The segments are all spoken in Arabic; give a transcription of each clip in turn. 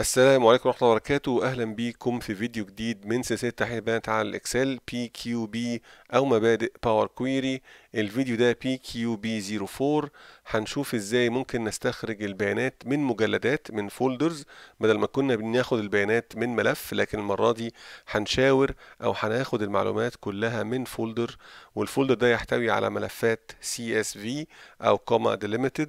السلام عليكم ورحمة الله وبركاته أهلا بكم في فيديو جديد من سلسلة تحليل البيانات على الإكسل بي كيو بي أو مبادئ باور كويري الفيديو ده بي كيو بي 04 هنشوف ازاي ممكن نستخرج البيانات من مجلدات من فولدرز بدل ما كنا بناخد البيانات من ملف لكن المرة دي هنشاور او هناخد المعلومات كلها من فولدر والفولدر ده يحتوي على ملفات CSV او comma delimited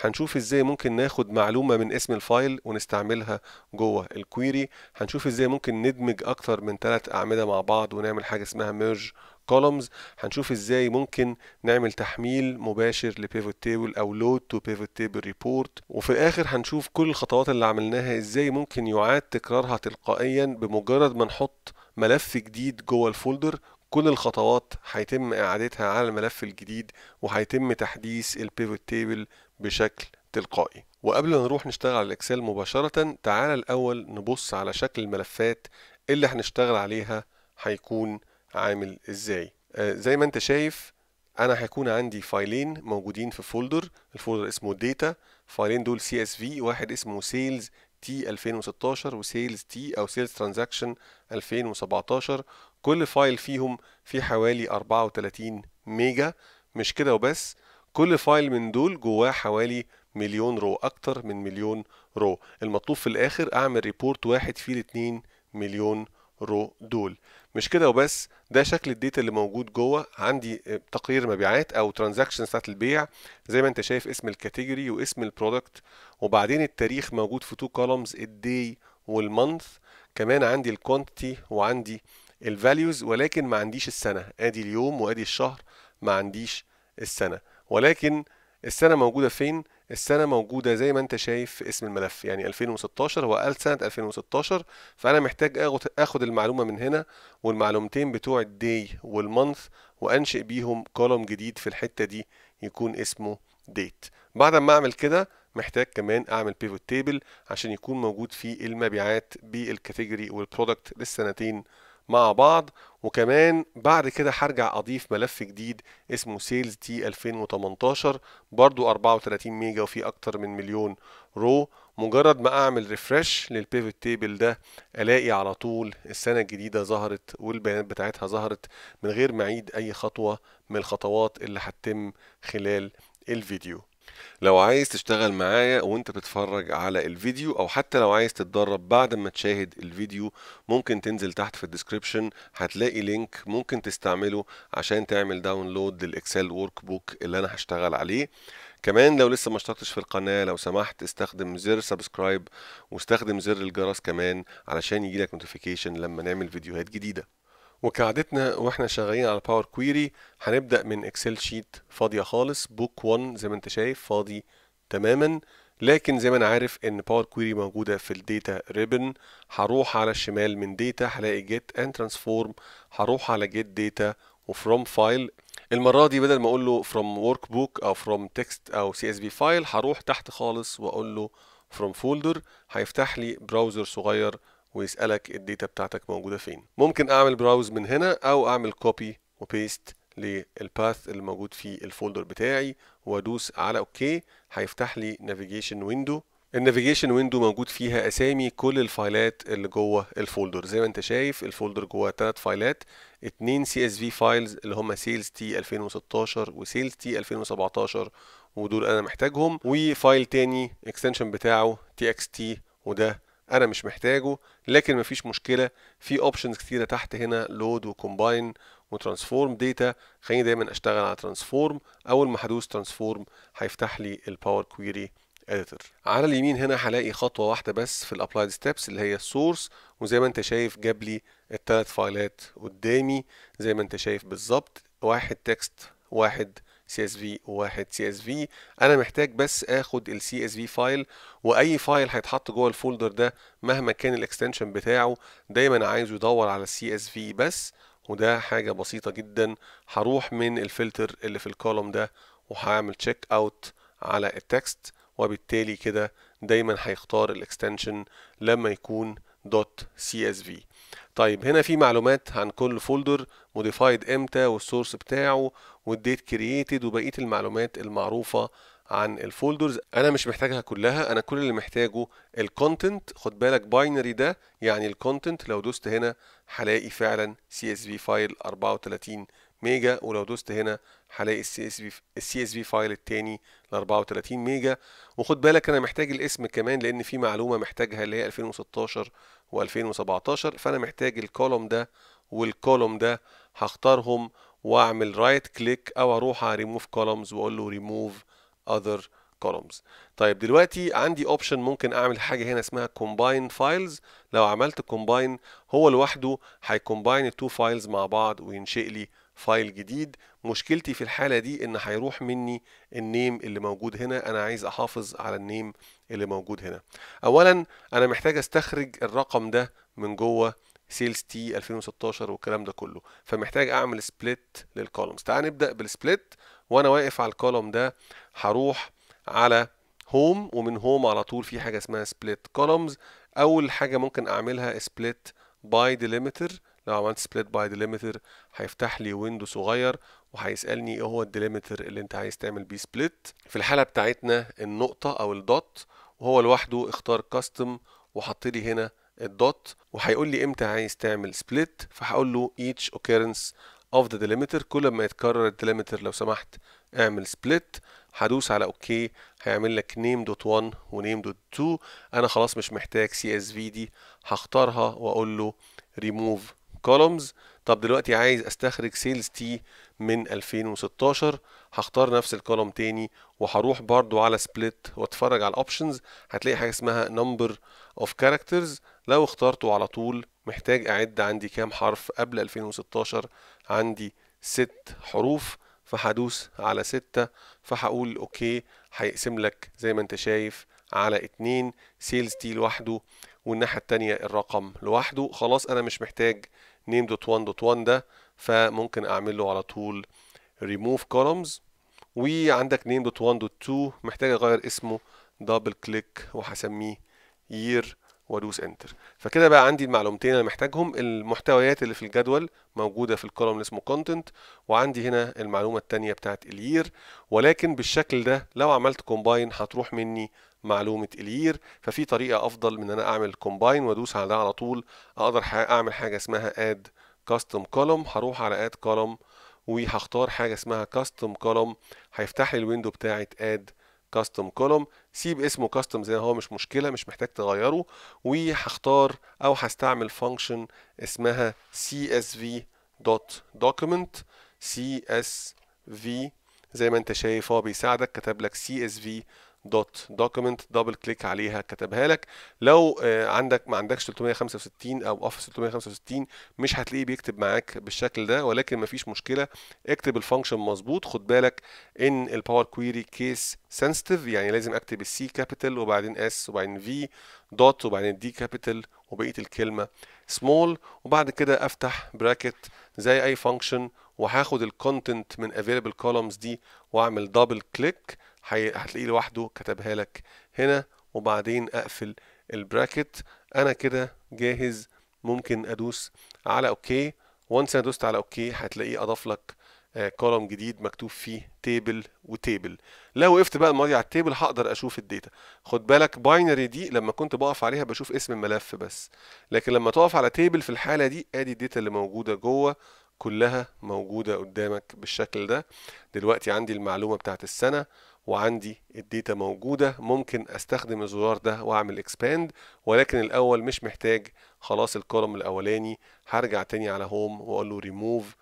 هنشوف ازاي ممكن ناخد معلومة من اسم الفايل ونستعملها جوه الكويري هنشوف ازاي ممكن ندمج اكتر من ثلاث اعمدة مع بعض ونعمل حاجة اسمها merge كولومز هنشوف ازاي ممكن نعمل تحميل مباشر لبيفوت تيبل او لود تو بيفوت تيبل ريبورت وفي الاخر هنشوف كل الخطوات اللي عملناها ازاي ممكن يعاد تكرارها تلقائيا بمجرد ما نحط ملف جديد جوه الفولدر كل الخطوات هيتم اعادتها على الملف الجديد وهيتم تحديث البيفوت تيبل بشكل تلقائي وقبل ما نروح نشتغل على الاكسل مباشره تعال الاول نبص على شكل الملفات اللي هنشتغل عليها هيكون عامل ازاي آه، زي ما انت شايف انا هيكون عندي فايلين موجودين في فولدر الفولدر اسمه داتا فايلين دول سي اس في واحد اسمه سيلز تي 2016 وسيلز تي او سيلز ترانزاكشن 2017 كل فايل فيهم في حوالي 34 ميجا مش كده وبس كل فايل من دول جواه حوالي مليون رو اكتر من مليون رو المطلوب في الاخر اعمل ريبورت واحد فيه 2 مليون رو دول مش كده وبس ده شكل الديتا اللي موجود جوه عندي آه، تقرير مبيعات او ترانزاكشنز بتاعت البيع زي ما انت شايف اسم الكاتيجوري واسم البرودكت وبعدين التاريخ موجود في تو كولومز الدي والمانث كمان عندي الكوانتيتي وعندي الفاليوز ولكن ما عنديش السنه ادي اليوم وادي الشهر ما عنديش السنه ولكن السنه موجوده فين السنة موجودة زي ما انت شايف في اسم الملف يعني 2016 هو قال سنة 2016 فأنا محتاج اخد, المعلومة من هنا والمعلومتين بتوع الداي والمانث وأنشئ بيهم كولوم جديد في الحتة دي يكون اسمه ديت بعد ما أعمل كده محتاج كمان أعمل بيفوت تيبل عشان يكون موجود فيه المبيعات بالكاتيجوري والبرودكت للسنتين مع بعض وكمان بعد كده هرجع اضيف ملف جديد اسمه سيلز تي 2018 برضو 34 ميجا وفيه اكتر من مليون رو مجرد ما اعمل ريفرش للبيفت تيبل ده الاقي على طول السنه الجديده ظهرت والبيانات بتاعتها ظهرت من غير ما اعيد اي خطوه من الخطوات اللي هتتم خلال الفيديو لو عايز تشتغل معايا وانت بتتفرج على الفيديو او حتى لو عايز تتدرب بعد ما تشاهد الفيديو ممكن تنزل تحت في الديسكريبشن هتلاقي لينك ممكن تستعمله عشان تعمل داونلود للاكسل ورك بوك اللي انا هشتغل عليه كمان لو لسه ما اشتركتش في القناة لو سمحت استخدم زر سبسكرايب واستخدم زر الجرس كمان علشان يجيلك نوتيفيكيشن لما نعمل فيديوهات جديدة وكعادتنا واحنا شغالين على باور كويري هنبدا من اكسل شيت فاضيه خالص بوك 1 زي ما انت شايف فاضي تماما لكن زي ما انا عارف ان باور كويري موجوده في الداتا ريبن هروح على الشمال من داتا هلاقي جيت اند ترانسفورم هروح على جيت داتا وفروم فايل المره دي بدل ما اقول له فروم ورك بوك او فروم تكست او سي اس بي فايل هروح تحت خالص واقول له فروم فولدر هيفتح لي براوزر صغير ويسألك الديتا بتاعتك موجودة فين ممكن أعمل براوز من هنا أو أعمل كوبي وبيست للباث اللي موجود في الفولدر بتاعي وادوس على اوكي هيفتح لي نافيجيشن ويندو النافيجيشن ويندو موجود فيها اسامي كل الفايلات اللي جوه الفولدر زي ما انت شايف الفولدر جوه ثلاث فايلات اتنين سي اس في فايلز اللي هم سيلز تي 2016 وسيلز تي 2017 ودول انا محتاجهم وفايل تاني اكستنشن بتاعه تي اكس تي وده انا مش محتاجه لكن مفيش مشكله في اوبشنز كتيره تحت هنا لود وكومباين وترانسفورم داتا خليني دايما اشتغل على ترانسفورم اول ما هدوس ترانسفورم هيفتح لي الباور كويري اديتور على اليمين هنا هلاقي خطوه واحده بس في الابلايد ستيبس اللي هي السورس وزي ما انت شايف جاب لي الثلاث فايلات قدامي زي ما انت شايف بالظبط واحد تكست واحد سي اس في وواحد سي اس في انا محتاج بس اخد السي اس في فايل واي فايل هيتحط جوه الفولدر ده مهما كان الاكستنشن بتاعه دايما عايزه يدور على السي اس في بس وده حاجه بسيطه جدا هروح من الفلتر اللي في الكولوم ده وهعمل تشيك اوت على التكست وبالتالي كده دايما هيختار الاكستنشن لما يكون دوت سي اس في طيب هنا في معلومات عن كل فولدر موديفايد امتى والسورس بتاعه والديت كرييتد وبقيه المعلومات المعروفه عن الفولدرز انا مش محتاجها كلها انا كل اللي محتاجه الكونتنت خد بالك باينري ده يعني الكونتنت لو دوست هنا هلاقي فعلا سي اس في فايل 34 ميجا ولو دوست هنا هلاقي السي اس في السي اس في فايل الثاني ل 34 ميجا وخد بالك انا محتاج الاسم كمان لان في معلومه محتاجها اللي هي 2016 و2017 فانا محتاج الكولوم ده والكولوم ده هختارهم واعمل رايت كليك او اروح على ريموف كولومز واقول له ريموف اذر كولومز طيب دلوقتي عندي اوبشن ممكن اعمل حاجه هنا اسمها كومباين فايلز لو عملت كومباين هو لوحده هيكومباين التو فايلز مع بعض وينشئ لي فايل جديد مشكلتي في الحالة دي ان هيروح مني النيم اللي موجود هنا انا عايز احافظ على النيم اللي موجود هنا اولا انا محتاج استخرج الرقم ده من جوه سيلز تي 2016 والكلام ده كله فمحتاج اعمل سبليت للكولومز تعال نبدا بالسبليت وانا واقف على الكولوم ده هروح على هوم ومن هوم على طول في حاجه اسمها سبليت كولومز اول حاجه ممكن اعملها سبليت باي ديليمتر لو عملت سبليت باي ديليمتر هيفتح لي ويندو صغير وهيسالني ايه هو الديليمتر اللي انت عايز تعمل بيه سبليت في الحاله بتاعتنا النقطه او الدوت وهو لوحده اختار كاستم وحط لي هنا الدوت وهيقول لي امتى عايز تعمل سبليت فهقول له each occurrence of the delimiter كل ما يتكرر الديليمتر لو سمحت اعمل سبليت هدوس على اوكي هيعمل لك نيم دوت 1 ونيم دوت 2 انا خلاص مش محتاج سي اس في دي هختارها واقول له ريموف كولومز طب دلوقتي عايز استخرج سيلز تي من 2016 هختار نفس الكولوم تاني وهروح برضو على سبليت واتفرج على الاوبشنز هتلاقي حاجه اسمها نمبر اوف كاركترز لو اخترته على طول محتاج أعد عندي كام حرف قبل 2016 عندي ست حروف فهدوس على ستة فهقول أوكي هيقسم لك زي ما أنت شايف على اتنين سيلز دي لوحده والناحية التانية الرقم لوحده خلاص أنا مش محتاج نيم دوت وان دوت وان ده فممكن أعمل له على طول ريموف كولومز وعندك نيم دوت وان دوت تو محتاج أغير اسمه دبل كليك وهسميه يير وادوس انتر فكده بقى عندي المعلومتين اللي محتاجهم المحتويات اللي في الجدول موجوده في الكولوم اللي اسمه كونتنت وعندي هنا المعلومه الثانيه بتاعت الير ولكن بالشكل ده لو عملت كومباين هتروح مني معلومه الير ففي طريقه افضل من ان انا اعمل كومباين وادوس على ده على طول اقدر اعمل حاجه اسمها اد كاستم كولوم هروح على اد كولوم وهختار حاجه اسمها كاستم كولوم هيفتح لي الويندو بتاعه اد كاستم كولوم سيب اسمه كاستم زي هو مش مشكله مش محتاج تغيره وهختار او هستعمل فانكشن اسمها csv.document csv زي ما انت شايف هو بيساعدك كتب لك csv دوت دوكيمنت دبل كليك عليها كتبها لك لو آه، عندك ما عندكش 365 او اوفيس 365 مش هتلاقيه بيكتب معاك بالشكل ده ولكن مفيش مشكله اكتب الفانكشن مظبوط خد بالك ان الباور كويري كيس سنسيتيف يعني لازم اكتب السي كابيتال وبعدين اس وبعدين في دوت وبعدين دي كابيتال وبقيه الكلمه سمول وبعد كده افتح براكت زي اي فانكشن وهاخد الكونتنت من افيلبل كولومز دي واعمل دبل كليك هتلاقيه لوحده كتبها لك هنا وبعدين اقفل البراكت انا كده جاهز ممكن ادوس على اوكي وانس انا دوست على اوكي هتلاقيه اضاف لك كولوم آه، جديد مكتوب فيه تيبل وتيبل لو وقفت بقى الماضي على التيبل هقدر اشوف الداتا خد بالك باينري دي لما كنت بقف عليها بشوف اسم الملف بس لكن لما تقف على تيبل في الحاله دي ادي الداتا اللي موجوده جوه كلها موجوده قدامك بالشكل ده دلوقتي عندي المعلومه بتاعت السنه وعندي الداتا موجودة ممكن استخدم الزرار ده واعمل اكسباند ولكن الاول مش محتاج خلاص الكولوم الاولاني هرجع تاني على هوم واقول له ريموف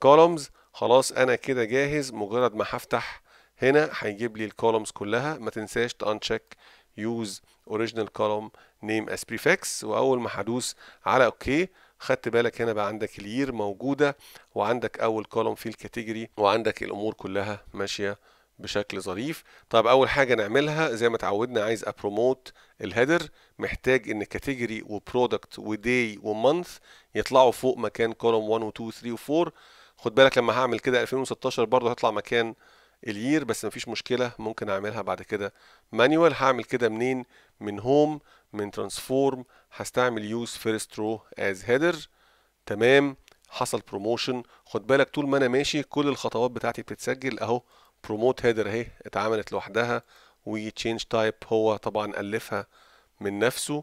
كولومز خلاص انا كده جاهز مجرد ما هفتح هنا هيجيب لي الكولومز كلها ما تنساش تانشيك يوز اوريجينال كولوم نيم اس بريفكس واول ما هدوس على اوكي خدت بالك هنا بقى عندك الير موجوده وعندك اول كولوم في الكاتيجوري وعندك الامور كلها ماشيه بشكل ظريف طيب اول حاجه نعملها زي ما اتعودنا عايز ابروموت الهيدر محتاج ان كاتيجوري وبرودكت وداي ومانث يطلعوا فوق مكان كولوم 1 و2 و3 و4 خد بالك لما هعمل كده 2016 برضه هيطلع مكان الير بس مفيش مشكله ممكن اعملها بعد كده مانيوال هعمل كده منين من هوم من ترانسفورم هستعمل يوز فيرست رو از هيدر تمام حصل بروموشن خد بالك طول ما انا ماشي كل الخطوات بتاعتي بتتسجل اهو بروموت هيدر اهي اتعملت لوحدها وتشينج تايب هو طبعا الفها من نفسه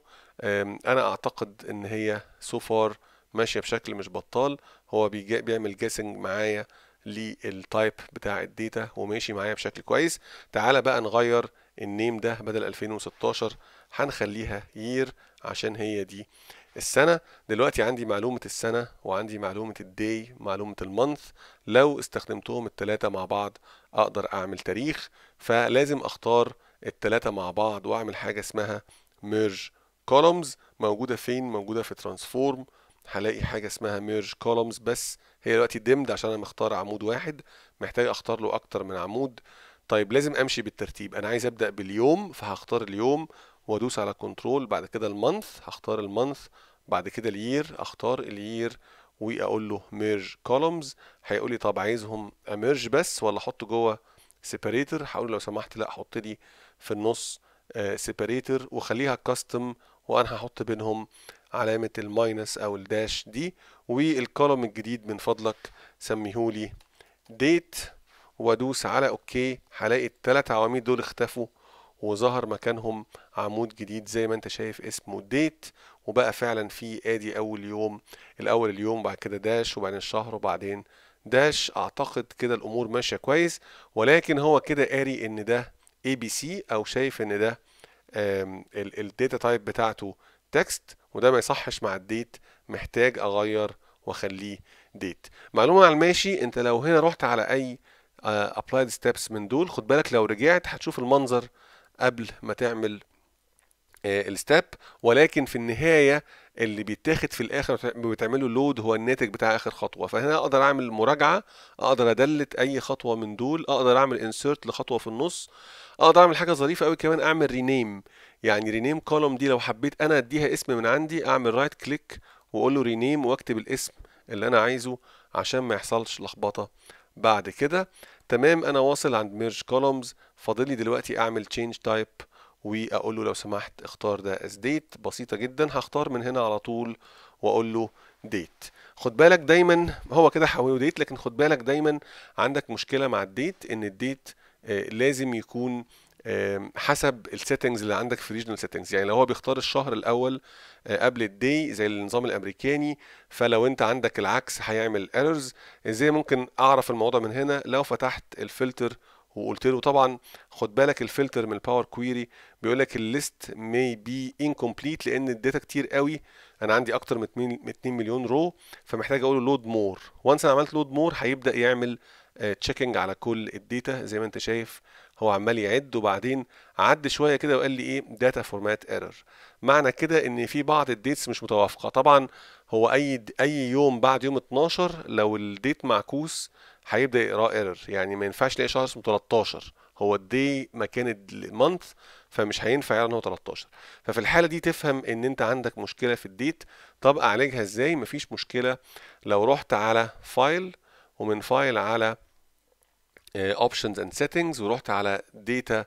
انا اعتقد ان هي سو فار ماشيه بشكل مش بطال هو بيعمل جيسنج معايا للتايب بتاع الداتا وماشي معايا بشكل كويس تعالى بقى نغير النيم ده بدل 2016 هنخليها يير عشان هي دي السنة دلوقتي عندي معلومة السنة وعندي معلومة الدي معلومة المانث لو استخدمتهم التلاتة مع بعض أقدر أعمل تاريخ فلازم أختار التلاتة مع بعض وأعمل حاجة اسمها ميرج كولومز موجودة فين؟ موجودة في ترانسفورم هلاقي حاجة اسمها ميرج كولومز بس هي دلوقتي ديمد عشان أنا مختار عمود واحد محتاج أختار له أكتر من عمود طيب لازم أمشي بالترتيب أنا عايز أبدأ باليوم فهختار اليوم وادوس على كنترول بعد كده المانث هختار المانث بعد كده الير اختار الير واقول له ميرج كولومز هيقول لي طب عايزهم اميرج بس ولا احط جوه سيبريتر هقول لو سمحت لا حط لي في النص سيبريتر آه، وخليها كاستم وانا هحط بينهم علامة الماينس او الداش دي والكولوم الجديد من فضلك سميهولي ديت وادوس على اوكي هلاقي الثلاث عواميد دول اختفوا وظهر مكانهم عمود جديد زي ما انت شايف اسمه ديت وبقى فعلا في ادي اول يوم الاول اليوم وبعد كده داش وبعدين الشهر وبعدين داش اعتقد كده الامور ماشيه كويس ولكن هو كده قاري ان ده اي بي سي او شايف ان ده الداتا تايب بتاعته تكست وده ما يصحش مع الديت محتاج اغير واخليه ديت معلومه على الماشي انت لو هنا رحت على اي ابلايد آه، ستيبس من دول خد بالك لو رجعت هتشوف المنظر قبل ما تعمل آه، الستاب ولكن في النهايه اللي بيتاخد في الاخر بتعمله لود هو الناتج بتاع اخر خطوه فهنا اقدر اعمل مراجعه اقدر ادلت اي خطوه من دول اقدر اعمل انسيرت لخطوه في النص اقدر اعمل حاجه ظريفه قوي كمان اعمل رينيم يعني رينيم كولوم دي لو حبيت انا اديها اسم من عندي اعمل رايت كليك واقول له رينيم واكتب الاسم اللي انا عايزه عشان ما يحصلش لخبطه بعد كده تمام انا واصل عند ميرج كولومز فاضل لي دلوقتي اعمل تشينج تايب واقول له لو سمحت اختار ده از ديت بسيطه جدا هختار من هنا على طول واقول له ديت خد بالك دايما هو كده حوله ديت لكن خد بالك دايما عندك مشكله مع الديت ان الديت آه، لازم يكون حسب السيتنجز اللي عندك في ريجنال سيتنجز يعني لو هو بيختار الشهر الاول آه، قبل الدي زي النظام الامريكاني فلو انت عندك العكس هيعمل ايرورز ازاي ممكن اعرف الموضوع من هنا لو فتحت الفلتر وقلت له طبعا خد بالك الفلتر من الباور كويري بيقول لك الليست مي بي انكمبليت لان الداتا كتير قوي انا عندي اكتر من 2 مليون رو فمحتاج اقول له لود مور وانس انا عملت لود مور هيبدا يعمل تشيكنج آه، على كل الداتا زي ما انت شايف هو عمال يعد وبعدين عد شويه كده وقال لي ايه داتا فورمات ايرور معنى كده ان في بعض الديتس مش متوافقه طبعا هو اي اي يوم بعد يوم 12 لو الديت معكوس هيبدا يقرا ايرور يعني ما ينفعش نلاقي شهر اسمه 13 هو الدي مكان المانث فمش هينفع يقرا ان هو 13 ففي الحاله دي تفهم ان انت عندك مشكله في الديت طب اعالجها ازاي مفيش مشكله لو رحت على فايل ومن فايل على اوبشنز اند سيتنجز ورحت على داتا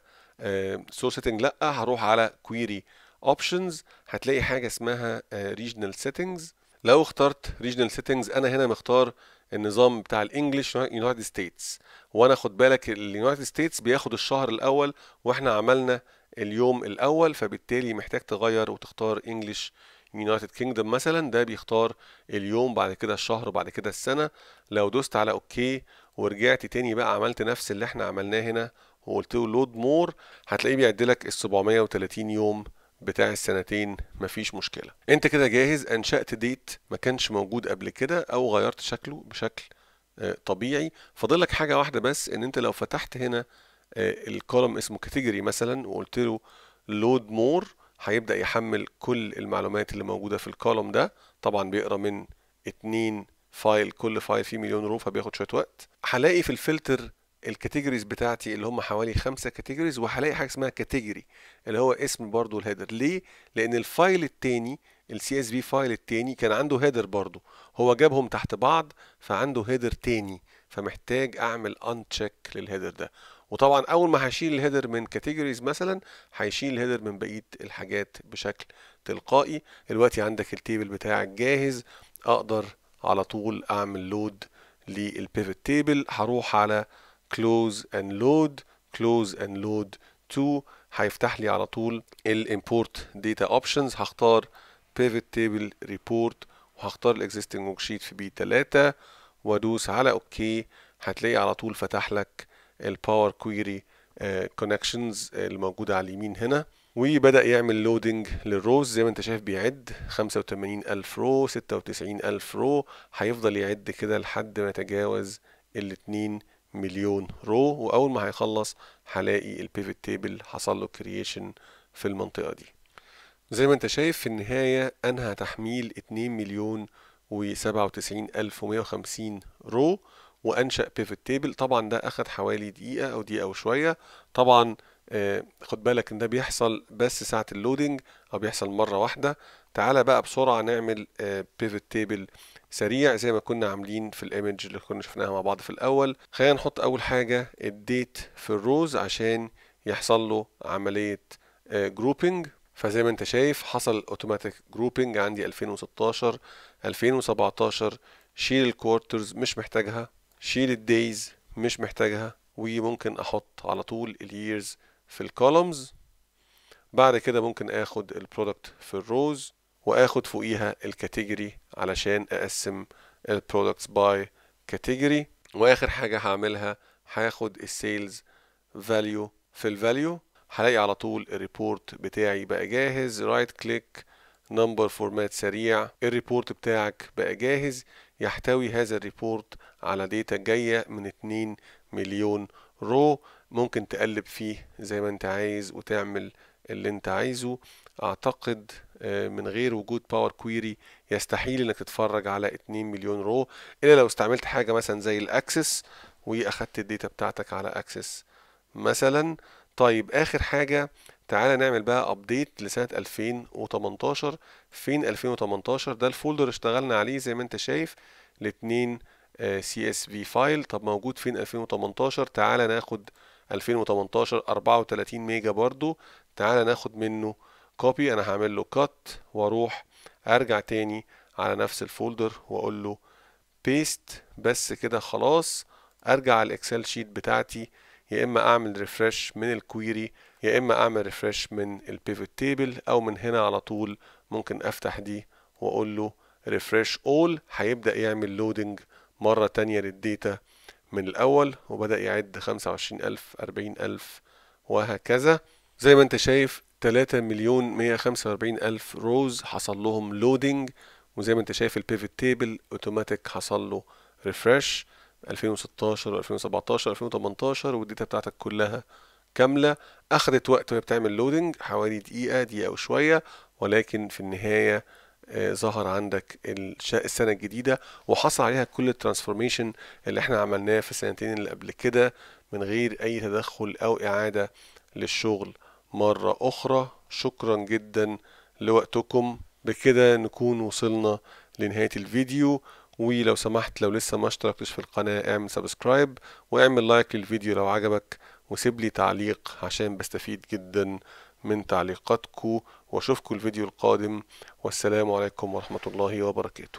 سورس سيتنج لا هروح على كويري اوبشنز هتلاقي حاجه اسمها ريجنال آه، سيتنجز لو اخترت ريجنال سيتنجز انا هنا مختار النظام بتاع الانجليش يونايتد ستيتس وانا خد بالك اليونايتد ستيتس بياخد الشهر الاول واحنا عملنا اليوم الاول فبالتالي محتاج تغير وتختار انجليش يونايتد كينجدم مثلا ده بيختار اليوم بعد كده الشهر بعد كده السنه لو دوست على اوكي ورجعت تاني بقى عملت نفس اللي احنا عملناه هنا وقلت له لود مور هتلاقيه بيعد لك ال 730 يوم بتاع السنتين مفيش مشكله انت كده جاهز انشات ديت ما كانش موجود قبل كده او غيرت شكله بشكل آه، طبيعي فاضل لك حاجه واحده بس ان انت لو فتحت هنا آه، الكولوم اسمه كاتيجوري مثلا وقلت له لود مور هيبدأ يحمل كل المعلومات اللي موجودة في الكولوم ده طبعا بيقرا من اتنين فايل كل فايل فيه مليون رو فبياخد شوية وقت هلاقي في الفلتر الكاتيجوريز بتاعتي اللي هم حوالي خمسة كاتيجوريز وهلاقي حاجة اسمها كاتيجوري اللي هو اسم برضو الهيدر ليه؟ لأن الفايل التاني السي اس في فايل التاني كان عنده هيدر برضو هو جابهم تحت بعض فعنده هيدر تاني فمحتاج اعمل ان تشيك للهيدر ده وطبعا اول ما هشيل الهيدر من كاتيجوريز مثلا هيشيل الهيدر من بقيه الحاجات بشكل تلقائي دلوقتي عندك التيبل بتاعك جاهز اقدر على طول اعمل لود للبيفت تيبل هروح على كلوز اند لود كلوز اند لود 2 هيفتح لي على طول الامبورت داتا اوبشنز هختار بيفت تيبل ريبورت وهختار الاكزيستنج ورك شيت في بي 3 وادوس على اوكي هتلاقي على طول فتح لك الباور كويري كونكشنز الموجودة على اليمين هنا وبدأ يعمل لودنج للروز زي ما انت شايف بيعد 85 ألف رو 96 ألف رو هيفضل يعد كده لحد ما يتجاوز ال 2 مليون رو وأول ما هيخلص هلاقي البيفت تيبل حصل له كرييشن في المنطقة دي زي ما انت شايف في النهاية أنهى تحميل 2 مليون و 97150 رو وانشا بيفت تيبل طبعا ده اخد حوالي دقيقه او دقيقه وشويه طبعا آه، خد بالك ان ده بيحصل بس ساعه اللودنج او بيحصل مره واحده تعالى بقى بسرعه نعمل بيفت آه، تيبل سريع زي ما كنا عاملين في الايمج اللي كنا شفناها مع بعض في الاول خلينا نحط اول حاجه الديت في الروز عشان يحصل له عمليه جروبنج آه، فزي ما انت شايف حصل اوتوماتيك جروبنج عندي 2016 2017 شيل الكوارترز مش محتاجها شيل الدايز مش محتاجها وممكن احط على طول الييرز في الكولومز بعد كده ممكن اخد البرودكت في الروز واخد فوقيها الكاتيجوري علشان اقسم البرودكتس باي كاتيجوري واخر حاجه هعملها هاخد السيلز فاليو في الفاليو هلاقي على طول الريبورت بتاعي بقى جاهز رايت كليك نمبر فورمات سريع الريبورت بتاعك بقى جاهز يحتوي هذا الريبورت على داتا جاية من 2 مليون رو ممكن تقلب فيه زي ما انت عايز وتعمل اللي انت عايزه اعتقد آه، من غير وجود باور كويري يستحيل انك تتفرج على 2 مليون رو الا لو استعملت حاجه مثلا زي الاكسس واخدت الداتا بتاعتك على اكسس مثلا طيب اخر حاجه تعالى نعمل بقى ابديت لسنة 2018 فين 2018 ده الفولدر اشتغلنا عليه زي ما انت شايف الاتنين سي آه، اس في فايل طب موجود فين 2018 تعالى ناخد 2018 34 ميجا برضو تعالى ناخد منه كوبي انا هعمل له كات واروح ارجع تاني على نفس الفولدر واقول له بيست بس كده خلاص ارجع على الاكسل شيت بتاعتي يا اما اعمل ريفرش من الكويري يا اما اعمل ريفرش من البيفوت تيبل او من هنا على طول ممكن افتح دي واقول له ريفرش اول هيبدا يعمل لودنج مره تانية للديتا من الاول وبدا يعد 25000 40000 وهكذا زي ما انت شايف 3 مليون 145 ألف روز حصل لهم لودنج وزي ما انت شايف البيفت تيبل اوتوماتيك حصل له ريفرش 2016 و2017 و2018 والديتا بتاعتك كلها كاملة أخدت وقت وهي بتعمل لودنج حوالي دقيقة دقيقة وشوية ولكن في النهاية آه، ظهر عندك السنة الجديدة وحصل عليها كل الترانسفورميشن اللي احنا عملناه في السنتين اللي قبل كده من غير أي تدخل أو إعادة للشغل مرة أخرى شكرا جدا لوقتكم بكده نكون وصلنا لنهاية الفيديو ولو سمحت لو لسه ما اشتركتش في القناة اعمل سبسكرايب واعمل لايك للفيديو لو عجبك وسيب لي تعليق عشان بستفيد جدا من تعليقاتكم واشوفكم الفيديو القادم والسلام عليكم ورحمة الله وبركاته